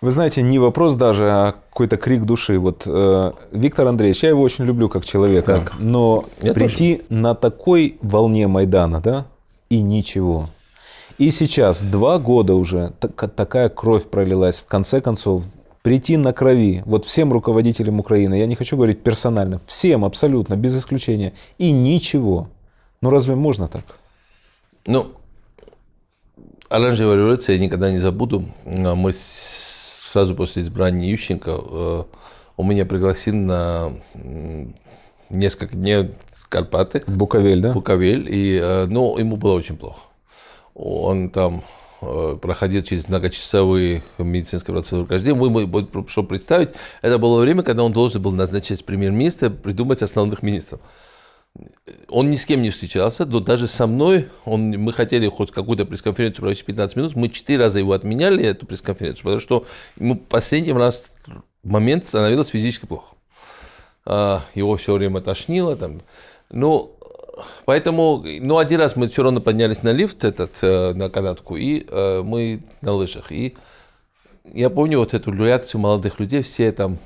Вы знаете, не вопрос даже, а какой-то крик души. Вот э, Виктор Андреевич, я его очень люблю как человека, так. но я прийти тоже. на такой волне Майдана, да, и ничего. И сейчас, два года уже, так, такая кровь пролилась. В конце концов, прийти на крови, вот всем руководителям Украины, я не хочу говорить персонально, всем абсолютно, без исключения, и ничего. Ну разве можно так? Ну, оранжевая революция я никогда не забуду. Мы с сразу после избрания Ющенко он э, меня пригласил на несколько дней в Карпаты. Буковель, да? Буковель. И, э, ну, ему было очень плохо. Он там э, проходил через многочасовые медицинские процедуры каждый день. Вы ему, чтобы представить, это было время, когда он должен был назначать премьер-министра, придумать основных министров он ни с кем не встречался, но даже со мной, он, мы хотели хоть какую-то пресс-конференцию провести 15 минут, мы четыре раза его отменяли, эту пресс-конференцию, потому что ему последний раз момент становилось физически плохо. А, его все время тошнило там. Ну, поэтому, ну, один раз мы все равно поднялись на лифт этот, э, на канатку, и э, мы на лыжах. И я помню вот эту реакцию молодых людей, все там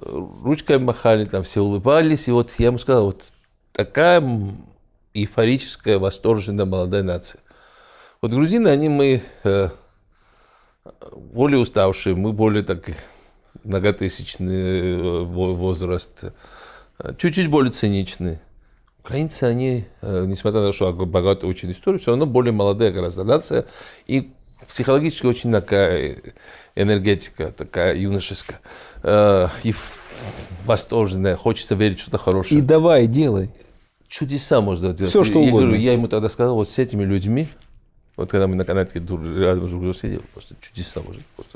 э, ручками махали, там все улыбались, и вот я ему сказал, вот такая эйфорическая, восторженная молодая нация. Вот грузины, они мы э, более уставшие, мы более так многотысячный э, возраст, э, чуть-чуть более циничные. Украинцы, они, э, несмотря на то, что богатая очень история, все равно более молодая гораздо нация, и психологически очень такая энергетика, такая юношеская, и восторженная, хочется верить в что-то хорошее. И давай, делай чудеса можно делать. Все, что я угодно. Говорю, я ему тогда сказал, вот с этими людьми, вот когда мы на канатке рядом друг с другом сидели, просто чудеса можно просто